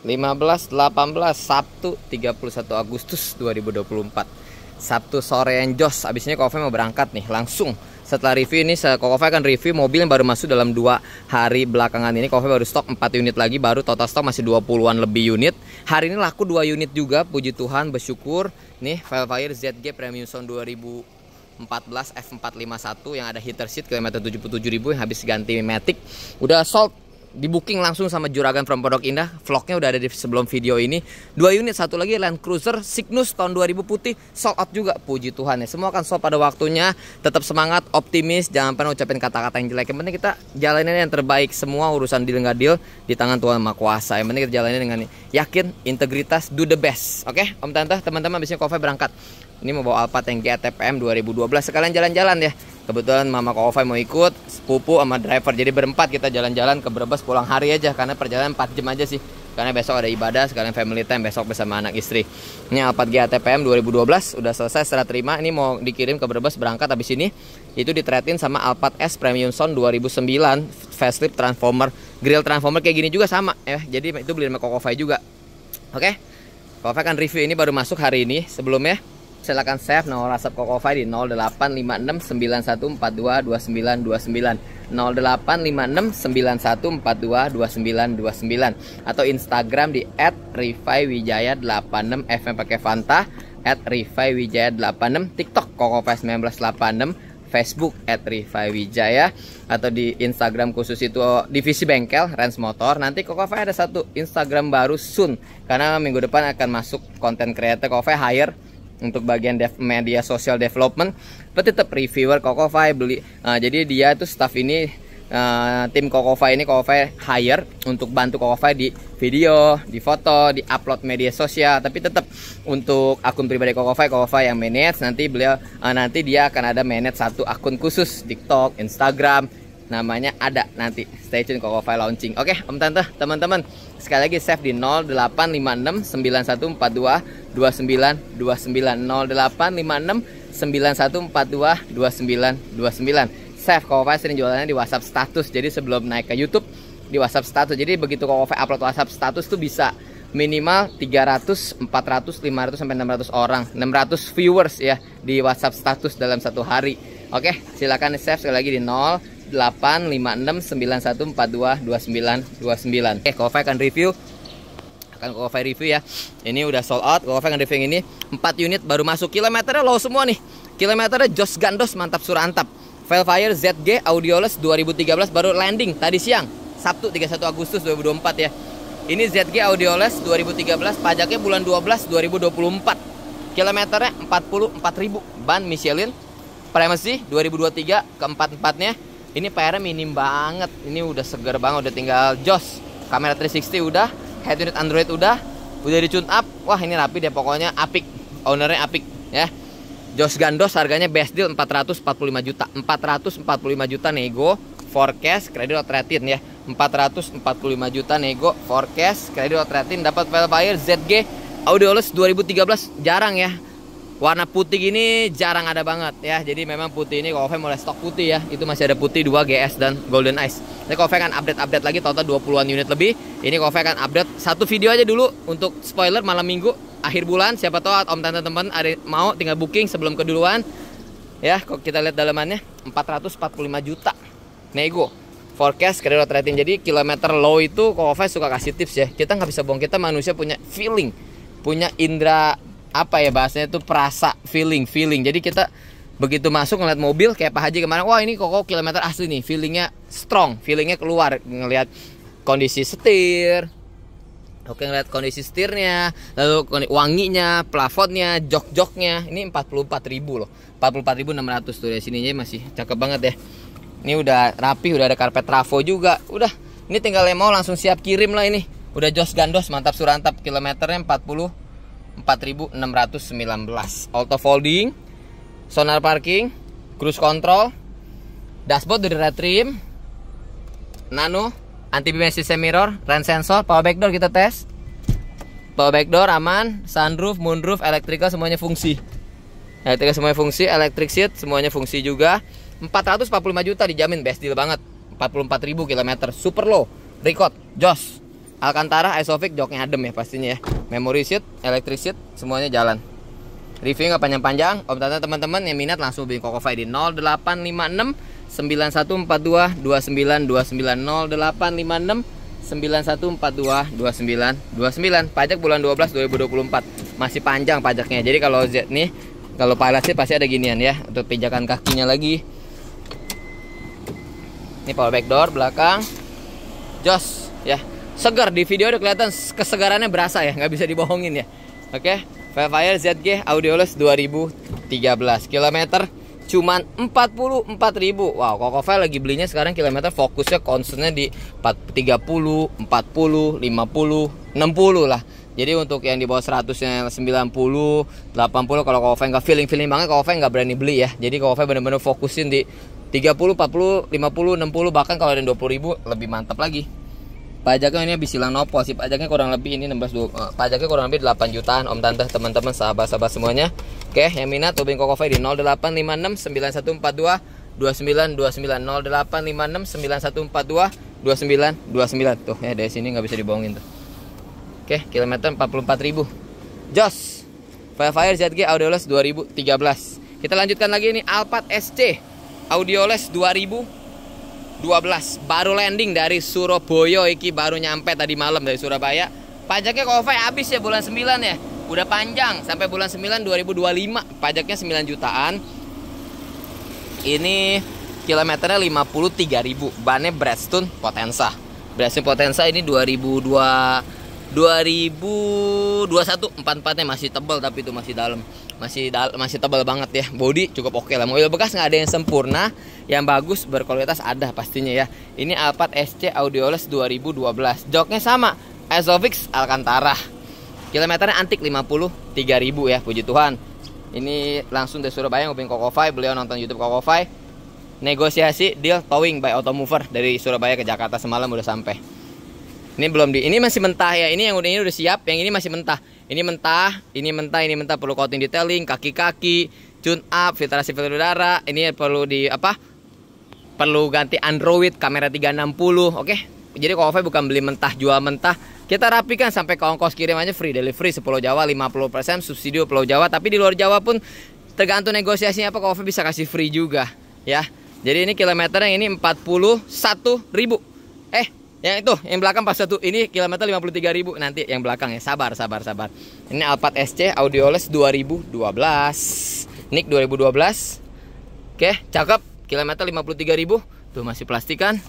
15, 18, Sabtu 31 Agustus 2024 Sabtu sore yang jos Abisnya Kofe mau berangkat nih langsung setelah review ini Kofe akan review mobil yang baru masuk dalam dua hari belakangan ini Kofe baru stok 4 unit lagi baru total stok masih 20-an lebih unit hari ini laku 2 unit juga puji Tuhan bersyukur nih Velfire ZG Premium Sound 2000 14 F451 yang ada heater seat kilometer 77.000 yang habis ganti Matic udah sold di booking langsung sama Juragan from Pondok Indah. Vlognya udah ada di sebelum video ini. Dua unit, satu lagi Land Cruiser Signus tahun 2000 putih sold out juga. Puji Tuhan ya. Semua akan sold pada waktunya. Tetap semangat, optimis, jangan pernah ucapin kata-kata yang jelek. Yang penting kita jalanin yang terbaik. Semua urusan deal nggak deal di tangan Tuhan Maha Kuasa. Yang penting kita jalanin dengan yakin, integritas, do the best. Oke, okay? Om Tante, teman-teman abisnya Kofi berangkat. Ini mau bawa Alphard yang GTPM 2012 sekalian jalan-jalan ya kebetulan mama Kofai mau ikut sepupu sama driver jadi berempat kita jalan-jalan ke Brebes pulang hari aja karena perjalanan 4 jam aja sih karena besok ada ibadah sekalian family time besok bersama anak istri ini Alphard GATPM 2012 udah selesai serah terima ini mau dikirim ke Brebes berangkat habis ini itu ditretin sama Alphard S Premium Sound 2009 facelift transformer grill transformer kayak gini juga sama eh jadi itu beli sama Kofai juga oke okay? Kofai kan review ini baru masuk hari ini sebelumnya silahkan save nomor WhatsApp Kokofai di 085691422929 085691422929 atau Instagram di @rifaiwijaya86fm pakai Fanta @rifaiwijaya86 TikTok Kokofai 1986 Facebook at Rifai Wijaya atau di Instagram khusus itu oh, divisi bengkel Rans Motor. Nanti Fai ada satu Instagram baru soon karena minggu depan akan masuk konten Koko Fai hire untuk bagian dev media social development tapi tetap reviewer Kokofai beli uh, jadi dia itu staff ini uh, tim Kokofai ini Kokofai hire untuk bantu Kokofai di video, di foto, di upload media sosial tapi tetap untuk akun pribadi Kokofai Kokofai yang manage nanti beliau uh, nanti dia akan ada manage satu akun khusus TikTok, Instagram namanya ada nanti stay tune Kokofai launching. Oke, Om Tante, teman-teman Sekali lagi save di 0856 9142 2929 0856 9142 Save Kokofe sering jualannya di WhatsApp status Jadi sebelum naik ke Youtube di WhatsApp status Jadi begitu Kokofe upload WhatsApp status tuh bisa minimal 300, 400, 500 sampai 600 orang, 600 viewers ya di WhatsApp status dalam satu hari. Oke, silakan save sekali lagi di 0 085691422929. Oke, Kofi akan review akan Kofi review ya. Ini udah sold out. Kofi akan review ini 4 unit baru masuk. Kilometernya low semua nih. Kilometernya jos gandos mantap surantap. Velfire ZG Audioless 2013 baru landing tadi siang Sabtu 31 Agustus 2024 ya. Ini ZG Audioless 2013 pajaknya bulan 12 2024. Kilometernya 44.000 ban Michelin. Primacy 2023 keempat-empatnya ini PR minim banget ini udah seger banget udah tinggal jos kamera 360 udah head unit Android udah udah di up wah ini rapi deh pokoknya apik ownernya apik ya jos gandos harganya best deal 445 juta 445 juta nego forecast kredit outrated ya 445 juta nego forecast kredit outrated dapat file buyer ZG Audiolus 2013 jarang ya Warna putih ini jarang ada banget ya. Jadi memang putih ini Kofe mulai stok putih ya. Itu masih ada putih 2 GS dan Golden Ice. Ini Kofe akan update-update lagi total 20-an unit lebih. Ini Kofe akan update satu video aja dulu untuk spoiler malam Minggu akhir bulan siapa tahu om tante teman ada mau tinggal booking sebelum keduluan. Ya, kok kita lihat dalamannya 445 juta. Nego forecast credit rating. Jadi kilometer low itu Kofe suka kasih tips ya. Kita nggak bisa bohong, kita manusia punya feeling, punya indera apa ya bahasanya itu perasa feeling feeling jadi kita begitu masuk ngeliat mobil kayak Pak Haji kemarin wah ini kok kilometer asli nih feelingnya strong feelingnya keluar ngeliat kondisi setir Oke ngeliat kondisi setirnya, lalu wanginya, plafonnya jok-joknya. Ini 44.000 ribu loh. 44.600 ribu 600 tuh dari sininya masih cakep banget ya. Ini udah rapi, udah ada karpet trafo juga. Udah, ini tinggal yang mau langsung siap kirim lah ini. Udah jos gandos, mantap surantap kilometernya 40 4619 auto folding sonar parking cruise control dashboard dari red trim nano anti beam system mirror rain sensor power back door kita tes power back door aman sunroof moonroof elektrikal semuanya fungsi elektrikal semuanya fungsi electric seat semuanya fungsi juga 445 juta dijamin best deal banget 44.000 km super low record jos Alcantara, Isofix, joknya adem ya pastinya ya. Memory seat, electric seat, semuanya jalan. Review nggak panjang-panjang. Om tante teman-teman yang minat langsung hubungi Fai di 0856 9142 2929 0856 9142 2929. Pajak bulan 12 2024. Masih panjang pajaknya. Jadi kalau Z nih kalau pilot sih pasti ada ginian ya untuk pijakan kakinya lagi. Ini power back door belakang. Jos ya segar di video udah kelihatan kesegarannya berasa ya nggak bisa dibohongin ya oke okay? ZG Audiolus 2013 kilometer cuman 44.000 wow Kokovel lagi belinya sekarang kilometer fokusnya konsennya di 30 40 50 60 lah jadi untuk yang di bawah 100 nya 90 80 kalau Kokovel nggak feeling feeling banget Kokovel nggak berani beli ya jadi Kokovel bener-bener fokusin di 30 40 50 60 bahkan kalau ada 20.000 lebih mantap lagi pajaknya ini habis hilang nopo sih pajaknya kurang lebih ini 16 uh, eh, pajaknya kurang lebih 8 jutaan om tante teman-teman sahabat-sahabat semuanya oke yang minat tubing Koko di 0856 9142 2929 0856 9142 2929 tuh ya dari sini nggak bisa dibohongin tuh oke kilometer 44.000 Jos Firefire ZG Audioless 2013 kita lanjutkan lagi ini Alphard SC Audioless 2000 12 baru landing dari Surabaya iki baru nyampe tadi malam dari Surabaya pajaknya Kofai habis ya bulan 9 ya udah panjang sampai bulan 9 2025 pajaknya 9 jutaan ini kilometernya 53 ribu bannya Bradstone Potensa Bradstone Potensa ini 2002 2021 44 nya masih tebal tapi itu masih dalam masih masih tebal banget ya body cukup oke okay lah mobil bekas nggak ada yang sempurna yang bagus berkualitas ada pastinya ya ini Alphard SC Audioles 2012 joknya sama Exovix Alcantara kilometernya antik 50 3000 ya puji Tuhan ini langsung dari Surabaya ngobrol koko Fai beliau nonton YouTube koko Fai negosiasi deal towing by automover dari Surabaya ke Jakarta semalam udah sampai ini belum di ini masih mentah ya. Ini yang udah ini udah siap, yang ini masih mentah. Ini mentah, ini mentah, ini mentah perlu coating detailing, kaki-kaki, tune up, filtrasi filter udara. Ini perlu di apa? Perlu ganti Android, kamera 360, oke? Okay? Jadi Kofe bukan beli mentah jual mentah. Kita rapikan sampai ke ongkos kirim aja free delivery 10 Jawa 50% subsidi Pulau Jawa, tapi di luar Jawa pun tergantung negosiasinya apa Kofe bisa kasih free juga, ya. Jadi ini kilometernya ini 41.000. ribu. Eh, yang itu, yang belakang pas satu ini kilometer 53.000 nanti yang belakang ya. Sabar, sabar, sabar. Ini Alphard SC Audioles 2012. Nick 2012. Oke, cakep. Kilometer 53.000. Tuh masih plastikan.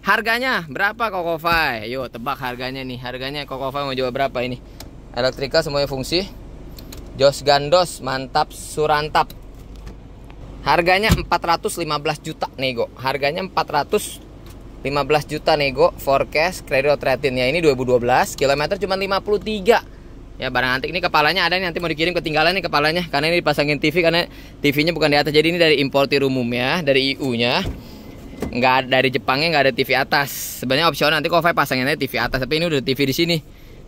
Harganya berapa Kokofai? Yo, tebak harganya nih. Harganya Kokofai mau jual berapa ini? Elektrika semuanya fungsi. Jos Gandos, mantap surantap. Harganya 415 juta nego. Harganya 400 15 juta nego forecast kredit ya ini 2012 kilometer cuma 53 ya barang antik ini kepalanya ada nih nanti mau dikirim ketinggalan nih kepalanya karena ini dipasangin TV karena TV-nya bukan di atas jadi ini dari importir umum ya dari EU nya nggak dari Jepangnya nggak ada TV atas sebenarnya opsional nanti saya pasanginnya TV atas tapi ini udah TV di sini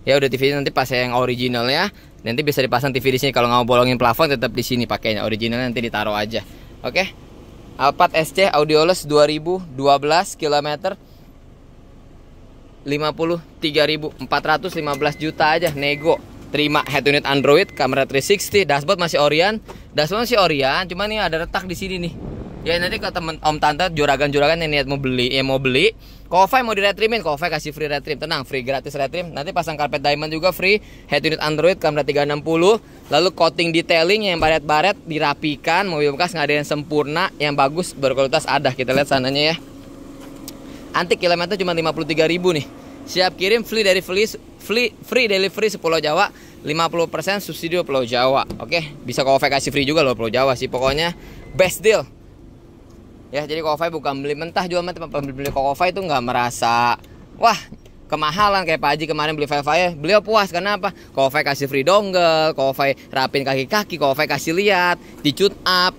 ya udah TV nanti pas yang original ya nanti bisa dipasang TV di sini kalau nggak mau bolongin plafon tetap di sini pakainya original nanti ditaruh aja oke okay? Alphard SC Audioless 2012 km 53.415 juta aja nego terima head unit Android kamera 360 dashboard masih Orion dashboard masih Orion cuman ini ada retak di sini nih ya nanti kalau temen om tante juragan juragan yang niat mau beli yang mau beli Kofai mau di retrimin, Kofai kasih free retrim. Tenang, free gratis retrim. Nanti pasang karpet diamond juga free, head unit Android kamera 360, lalu coating detailing yang baret-baret dirapikan, mobil bekas nggak ada yang sempurna, yang bagus berkualitas ada. Kita lihat sananya ya. Antik kilometer cuma 53.000 nih. Siap kirim free dari free, free, free delivery Pulau Jawa, 50% subsidi Pulau Jawa. Oke, bisa Kovai kasih free juga loh Pulau Jawa sih. Pokoknya best deal ya jadi kokofai bukan beli mentah jual mentah pembeli kokofai itu nggak merasa wah kemahalan kayak Pak Haji kemarin beli Vevaya beliau puas karena apa Kofai kasih free dongle Kofai rapin kaki-kaki Kofai kasih lihat di cut up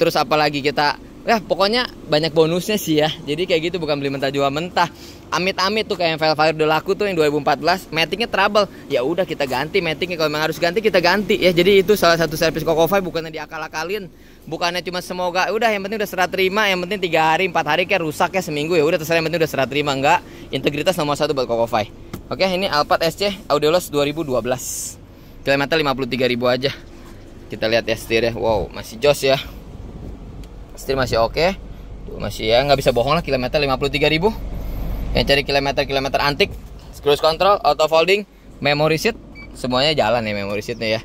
terus apalagi kita ya pokoknya banyak bonusnya sih ya jadi kayak gitu bukan beli mentah jual mentah amit-amit tuh kayak yang file-file udah laku tuh yang 2014 matingnya trouble ya udah kita ganti matingnya kalau memang harus ganti kita ganti ya jadi itu salah satu servis Kokofai bukannya diakal-akalin bukannya cuma semoga ya udah yang penting udah serah terima yang penting tiga hari empat hari kayak rusak ya seminggu ya udah terserah yang penting udah serah terima enggak integritas nomor satu buat Kokofai oke ini Alphard SC Audio Loss 2012 kilometer 53.000 aja kita lihat ya setirnya wow masih jos ya istri masih oke okay. masih ya nggak bisa bohong lah kilometer 53.000 yang cari kilometer-kilometer antik cruise control auto folding memory seat semuanya jalan ya memory seatnya ya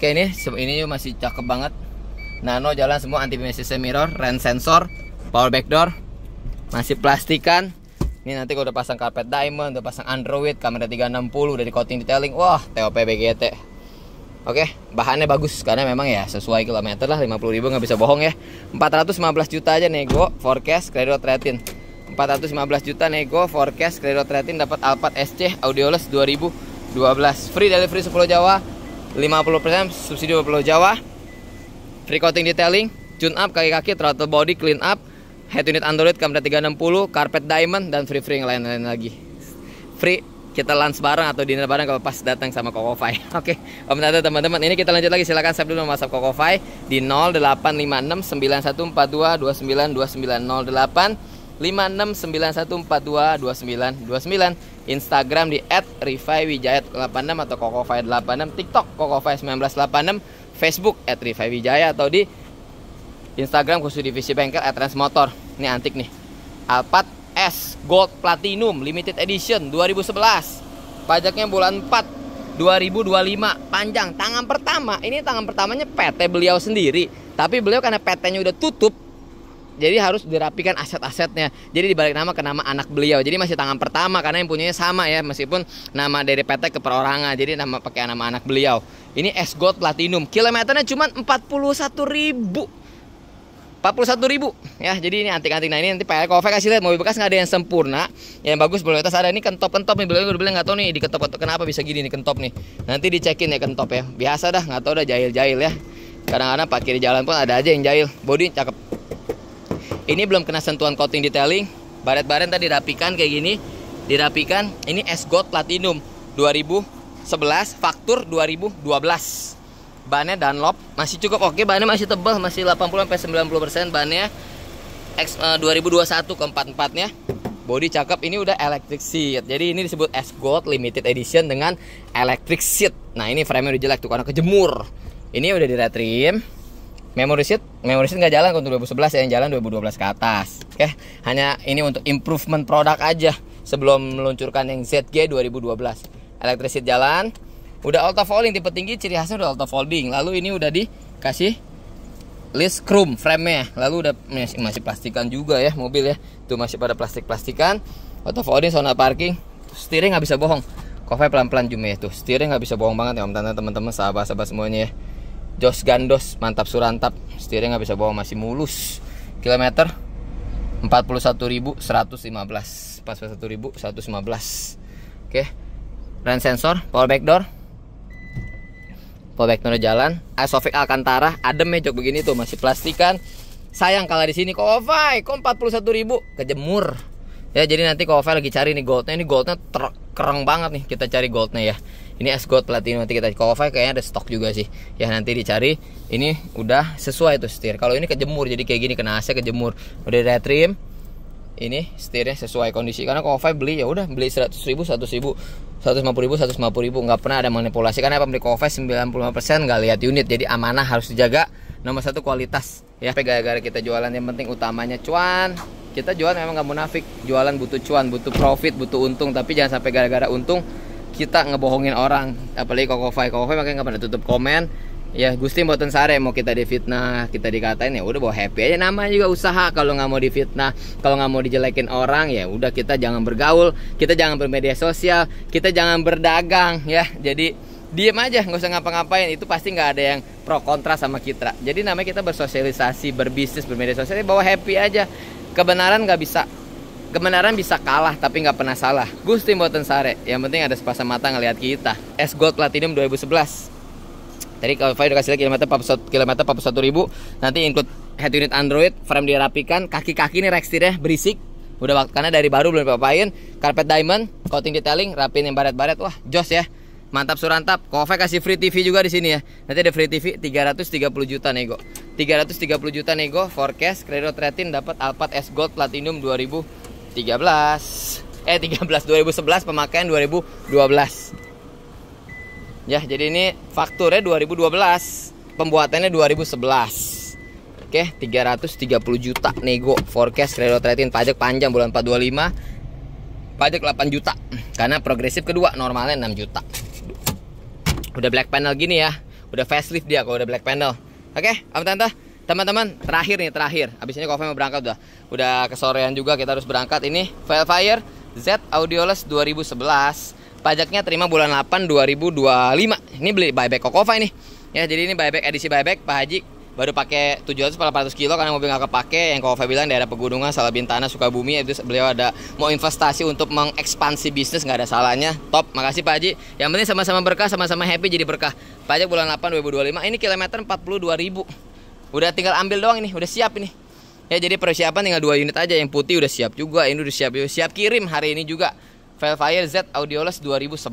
oke ini ini masih cakep banget nano jalan semua anti PMCC mirror rain sensor power back door masih plastikan ini nanti kalau udah pasang karpet diamond udah pasang android kamera 360 udah di coating detailing wah TOP BGT Oke, okay, bahannya bagus karena memang ya sesuai kilometer lah 50 ribu nggak bisa bohong ya. 415 juta aja nego forecast kredit rating. 415 juta nego forecast kredit rating dapat Alphard SC Audioless 2012 free delivery 10 Jawa 50% subsidi 20 Jawa free coating detailing tune up kaki-kaki throttle body clean up head unit Android kamera 360 carpet diamond dan free free yang lain-lain lagi free kita lunch bareng atau dinner bareng kalau pas datang sama Koko Fai. Oke, okay. Om teman-teman, ini kita lanjut lagi. Silakan save dulu WhatsApp Koko Fai di 085691422929 085691422929 Instagram di @rifaiwijayat86 atau Koko Fai 86, TikTok Koko Fai 1986, Facebook @rifaiwijaya atau di Instagram khusus divisi bengkel Transmotor. Ini antik nih. Alphard S Gold Platinum Limited Edition 2011 pajaknya bulan 4 2025 panjang tangan pertama ini tangan pertamanya PT beliau sendiri tapi beliau karena PT-nya udah tutup jadi harus dirapikan aset-asetnya jadi dibalik nama ke nama anak beliau jadi masih tangan pertama karena yang punyanya sama ya meskipun nama dari PT ke perorangan jadi nama pakai nama anak beliau ini S Gold Platinum kilometernya cuma 41 ribu 41 ribu ya jadi ini antik-antik nah ini nanti Pak Elko kasih lihat mobil bekas nggak ada yang sempurna yang bagus boleh atas ada ini kentop-kentop nih beliau beli nggak tahu nih di kentop kenapa bisa gini nih kentop nih nanti dicekin ya kentop ya biasa dah nggak tahu dah jahil-jahil ya kadang-kadang pakai di jalan pun ada aja yang jahil body cakep ini belum kena sentuhan coating detailing baret-baret tadi dirapikan kayak gini dirapikan ini S Gold Platinum 2011 faktur 2012 bannya Dunlop masih cukup oke bannya masih tebal masih 80 sampai 90% bannya X, 2021 ke 44 nya body cakep ini udah electric seat jadi ini disebut S Gold limited edition dengan electric seat nah ini frame udah jelek tuh karena kejemur ini udah di retrim memory seat memory seat nggak jalan untuk 2011 ya yang jalan 2012 ke atas oke hanya ini untuk improvement produk aja sebelum meluncurkan yang ZG 2012 electric seat jalan Udah auto folding tipe tinggi ciri khasnya udah auto folding. Lalu ini udah dikasih list chrome frame-nya. Lalu udah masih, masih plastikan juga ya mobil ya. itu masih pada plastik-plastikan. Auto folding zona parking. Steering nggak bisa bohong. kofe pelan-pelan cuma ya tuh. Steering nggak bisa bohong banget ya Om Tante teman-teman sahabat-sahabat semuanya ya. Jos gandos mantap surantap. Steering nggak bisa bohong masih mulus. Kilometer 41.115. 41.115. Oke. Okay. Rem sensor, power back door, Pobek Nono Jalan, Asofik Alcantara, adem ya jok begini tuh masih plastikan. Sayang kalah di sini Kovai, kok 41 ribu kejemur. Ya jadi nanti Kovai lagi cari nih goldnya, ini goldnya kereng banget nih kita cari goldnya ya. Ini es gold platinum nanti kita Kovai kayaknya ada stok juga sih. Ya nanti dicari. Ini udah sesuai tuh setir. Kalau ini kejemur jadi kayak gini kena AC kejemur. Udah retrim, trim, ini setirnya sesuai kondisi karena kalau Five beli ya udah beli 100 ribu 100 ribu puluh ribu puluh ribu nggak pernah ada manipulasi karena apa beli lima 95% nggak lihat unit jadi amanah harus dijaga nomor satu kualitas ya gara-gara kita jualan yang penting utamanya cuan kita jualan memang nggak munafik jualan butuh cuan butuh profit butuh untung tapi jangan sampai gara-gara untung kita ngebohongin orang apalagi koko Vive makanya nggak pernah tutup komen ya Gusti mboten sare mau kita difitnah kita dikatain ya udah bawa happy aja namanya juga usaha kalau nggak mau difitnah kalau nggak mau dijelekin orang ya udah kita jangan bergaul kita jangan bermedia sosial kita jangan berdagang ya jadi diem aja nggak usah ngapa-ngapain itu pasti nggak ada yang pro kontra sama kita jadi namanya kita bersosialisasi berbisnis bermedia sosial ya bawa happy aja kebenaran nggak bisa kebenaran bisa kalah tapi nggak pernah salah Gusti Mboten Sare yang penting ada sepasang mata ngelihat kita S Gold Platinum 2011 Tadi kalau kasih lagi kilometer 41 kilometer 41 ribu, nanti include head unit Android, frame dirapikan, kaki-kaki ini rack setirnya berisik. Udah waktu karena dari baru belum dipapain, carpet diamond, coating detailing, rapin yang baret-baret. Wah, jos ya. Mantap surantap. Kovac kasih free TV juga di sini ya. Nanti ada free TV 330 juta nego. 330 juta nego forecast Credo retin dapat Alphard S Gold Platinum 2013. Eh 13 2011 pemakaian 2012. Ya, jadi ini fakturnya 2012, pembuatannya 2011. Oke, 330 juta nego forecast real rating pajak panjang bulan 425 pajak 8 juta karena progresif kedua normalnya 6 juta. Udah black panel gini ya. Udah facelift dia kalau udah black panel. Oke, Om Tante, teman-teman, terakhir nih, terakhir. Abis ini Kofi mau berangkat udah. Udah kesorean juga kita harus berangkat ini Fire Z Audioless 2011 pajaknya terima bulan 8 2025 ini beli buyback Kokova ini ya jadi ini buyback edisi buyback Pak Haji baru pakai 700 400 kilo karena mobil nggak kepake yang Kokova bilang daerah pegunungan suka bumi itu beliau ada mau investasi untuk mengekspansi bisnis nggak ada salahnya top makasih Pak Haji yang penting sama-sama berkah sama-sama happy jadi berkah pajak bulan 8 2025 ini kilometer 42 ribu udah tinggal ambil doang ini udah siap ini ya jadi persiapan tinggal dua unit aja yang putih udah siap juga ini udah siap siap kirim hari ini juga Velfire Z Audioless 2011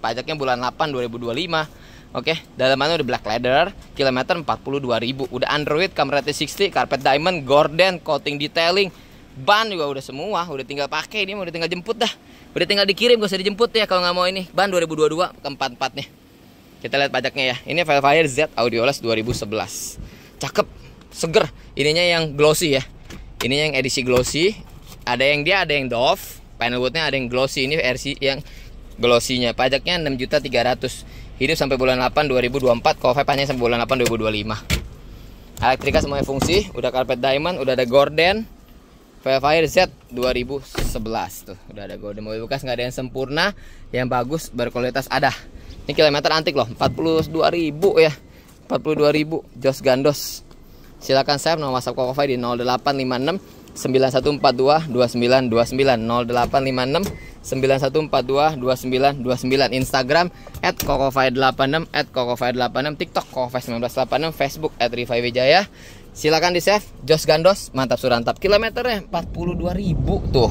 pajaknya bulan 8 2025 Oke, okay. dalamannya udah black leather, kilometer 42.000, udah Android, kamera t60 karpet diamond, gorden, coating detailing, ban juga udah semua, udah tinggal pakai ini, udah tinggal jemput dah, udah tinggal dikirim, gak usah dijemput ya kalau nggak mau ini, ban 2022 keempat nih Kita lihat pajaknya ya, ini Velfire Z Audioless 2011, cakep, seger, ininya yang glossy ya, ininya yang edisi glossy, ada yang dia, ada yang Dove, panel woodnya ada yang glossy ini RC yang nya pajaknya 6 juta 300 hidup sampai bulan 8 2024 kalau panjang sampai bulan 8 2025 elektrika semuanya fungsi udah karpet diamond udah ada gorden Fire Z 2011 tuh udah ada gorden mobil bekas nggak ada yang sempurna yang bagus berkualitas ada ini kilometer antik loh 42 ribu ya 42 ribu jos gandos silakan saya nomor WhatsApp Kokofai di 0856 9142 0856 9142 Instagram at kokofai86 at kokofai86 TikTok kokofai1986 Facebook at rifaiwijaya Silahkan di save Jos Gandos mantap surantap kilometernya 42 ribu tuh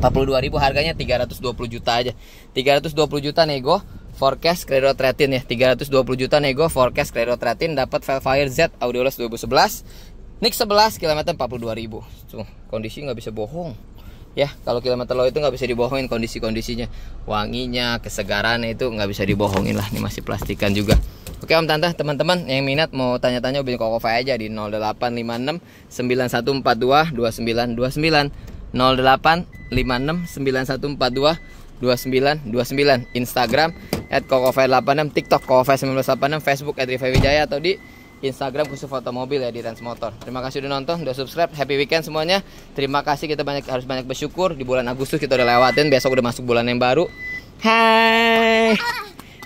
42 ribu harganya 320 juta aja 320 juta nego forecast Credo Tretin ya 320 juta nego forecast Credo Tretin dapat Velfire Z Audiolus 2011 Nick 11 kilometer 42 ribu. Tuh, kondisi nggak bisa bohong. Ya, kalau kilometer low itu nggak bisa dibohongin kondisi-kondisinya. Wanginya, kesegarannya itu nggak bisa dibohongin lah. Ini masih plastikan juga. Oke Om Tante, teman-teman yang minat mau tanya-tanya hubungi Kokova aja di 0856 9142 2929 0856 9142 2929 Instagram at 86 TikTok kokofair1986 Facebook at Wijaya atau di Instagram khusus foto mobil ya di Transmotor. Terima kasih sudah nonton, udah subscribe, happy weekend semuanya. Terima kasih kita banyak harus banyak bersyukur di bulan Agustus kita udah lewatin, besok udah masuk bulan yang baru. Hai.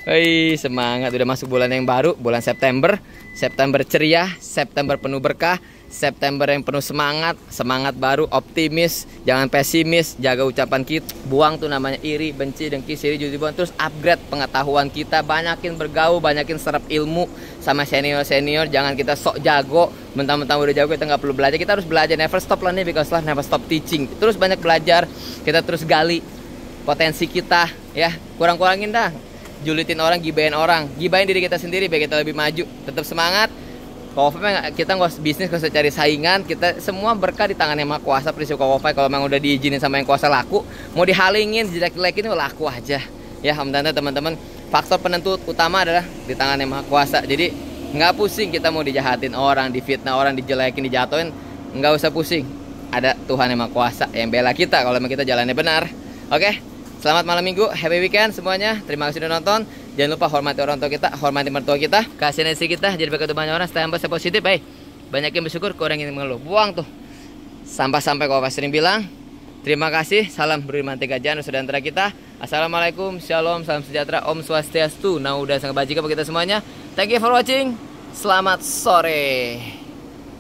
Hei, semangat udah masuk bulan yang baru, bulan September. September ceria, September penuh berkah. September yang penuh semangat, semangat baru, optimis, jangan pesimis, jaga ucapan kita, buang tuh namanya iri, benci, dengki, siri, jujur, terus upgrade pengetahuan kita, banyakin bergaul, banyakin serap ilmu sama senior-senior, jangan kita sok jago, mentang-mentang udah jago kita nggak perlu belajar, kita harus belajar, never stop learning because life never stop teaching, terus banyak belajar, kita terus gali potensi kita, ya kurang-kurangin dah, julitin orang, gibain orang, gibain diri kita sendiri biar kita lebih maju, tetap semangat, Kawafai kita nggak bisnis nggak usah cari saingan kita semua berkah di tangan yang maha kuasa prinsip Kofi kalau memang udah diizinin sama yang kuasa laku mau dihalingin jelek-jelekin laku aja ya alhamdulillah teman-teman faktor penentu utama adalah di tangan yang maha kuasa jadi nggak pusing kita mau dijahatin orang difitnah orang dijelekin dijatuhin nggak usah pusing ada Tuhan yang maha kuasa yang bela kita kalau memang kita jalannya benar oke selamat malam minggu happy weekend semuanya terima kasih sudah nonton jangan lupa hormati orang tua kita hormati mertua kita kasih nasi kita jadi berkat banyak orang stay humble positif baik banyak yang bersyukur kurang yang mengeluh buang tuh sampah sampai kau sering bilang terima kasih salam beriman tiga jana sudah antara kita assalamualaikum shalom salam sejahtera om swastiastu nah udah sangat bajika bagi kita semuanya thank you for watching selamat sore